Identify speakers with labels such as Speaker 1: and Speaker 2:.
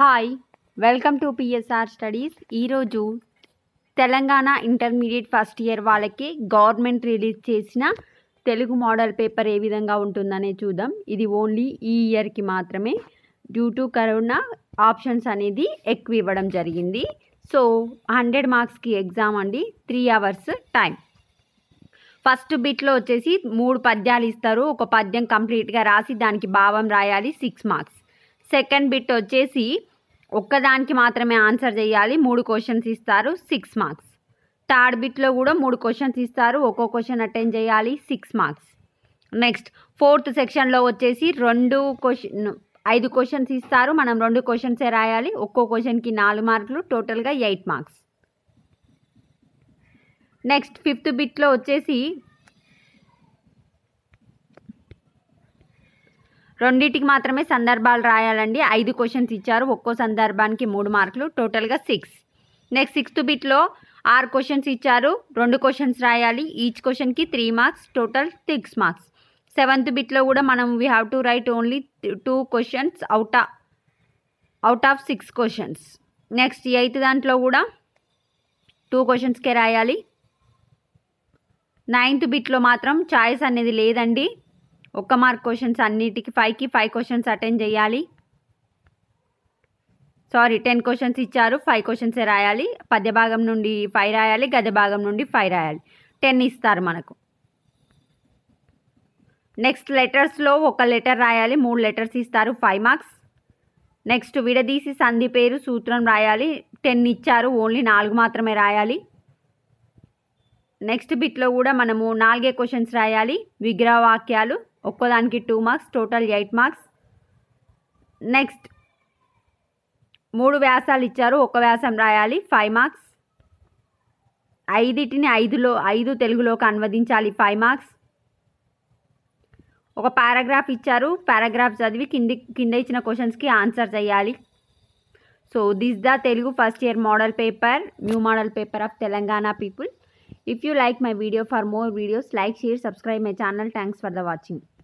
Speaker 1: hi welcome to P S R studies ఈరోజు Telangana intermediate first year వాళ్ళకి government release చేసిన Telugu model paper ఏ విధంగా ఉంటుందనే చూద్దాం ఇది ఓన్లీ ఈ ఇయర్కి మాత్రమే డ్యూ టు కరోనా ఆప్షన్స్ అనేది ఎక్కువ ఇవ్వడం జరిగింది సో హండ్రెడ్ మార్క్స్కి ఎగ్జామ్ అండి త్రీ అవర్స్ టైం ఫస్ట్ బిట్లో వచ్చేసి మూడు పద్యాలు ఇస్తారు ఒక పద్యం కంప్లీట్గా రాసి దానికి భావం రాయాలి సిక్స్ మార్క్స్ సెకండ్ బిట్ వచ్చేసి ఒక్కదానికి మాత్రమే ఆన్సర్ చేయాలి మూడు క్వశ్చన్స్ ఇస్తారు సిక్స్ మార్క్స్ థర్డ్ బిట్లో కూడా మూడు క్వశ్చన్స్ ఇస్తారు ఒక్కో క్వశ్చన్ అటెండ్ చేయాలి సిక్స్ మార్క్స్ నెక్స్ట్ ఫోర్త్ సెక్షన్లో వచ్చేసి రెండు క్వశ్చన్ ఐదు క్వశ్చన్స్ ఇస్తారు మనం రెండు క్వశ్చన్సే రాయాలి ఒక్కో క్వశ్చన్కి నాలుగు మార్కులు టోటల్గా ఎయిట్ మార్క్స్ నెక్స్ట్ ఫిఫ్త్ బిట్లో వచ్చేసి రెండింటికి మాత్రమే సందర్భాలు రాయాలండి ఐదు క్వశ్చన్స్ ఇచ్చారు ఒక్కో సందర్భానికి మూడు మార్కులు టోటల్గా సిక్స్ నెక్స్ట్ సిక్స్త్ బిట్లో ఆరు క్వశ్చన్స్ ఇచ్చారు రెండు క్వశ్చన్స్ రాయాలి ఈచ్ క్వశ్చన్కి three marks total six marks seventh బిట్లో కూడా మనం we have to write only two questions out out of six questions next eighth దాంట్లో కూడా టూ క్వశ్చన్స్కే రాయాలి నైన్త్ బిట్లో మాత్రం చాయిస్ అనేది లేదండి ఒక్క మార్క్ క్వశ్చన్స్ అన్నిటికీ ఫైవ్కి ఫైవ్ క్వశ్చన్స్ అటెండ్ చేయాలి సారీ టెన్ క్వశ్చన్స్ ఇచ్చారు ఫైవ్ క్వశ్చన్సే రాయాలి పద్య భాగం నుండి ఫైవ్ రాయాలి గద్య భాగం నుండి ఫైవ్ రాయాలి టెన్ ఇస్తారు మనకు నెక్స్ట్ లెటర్స్లో ఒక లెటర్ రాయాలి మూడు లెటర్స్ ఇస్తారు ఫైవ్ మార్క్స్ నెక్స్ట్ విడదీసి సంధి పేరు సూత్రం రాయాలి టెన్ ఇచ్చారు ఓన్లీ నాలుగు మాత్రమే రాయాలి నెక్స్ట్ బిట్లో కూడా మనము నాలుగే క్వశ్చన్స్ రాయాలి విగ్రహ వాక్యాలు ఒక్కోదానికి two marks total eight marks next మూడు వ్యాసాలు ఇచ్చారు ఒక వ్యాసం రాయాలి ఫైవ్ మార్క్స్ ఐదిటిని ఐదులో ఐదు తెలుగులోకి అనువదించాలి ఫైవ్ మార్క్స్ ఒక పారాగ్రాఫ్ ఇచ్చారు పారాగ్రాఫ్ చదివి కింది కింద ఇచ్చిన క్వశ్చన్స్కి ఆన్సర్ చేయాలి so this the Telugu first year model paper new model paper of Telangana people if you like my video for more videos like share subscribe my channel thanks for the watching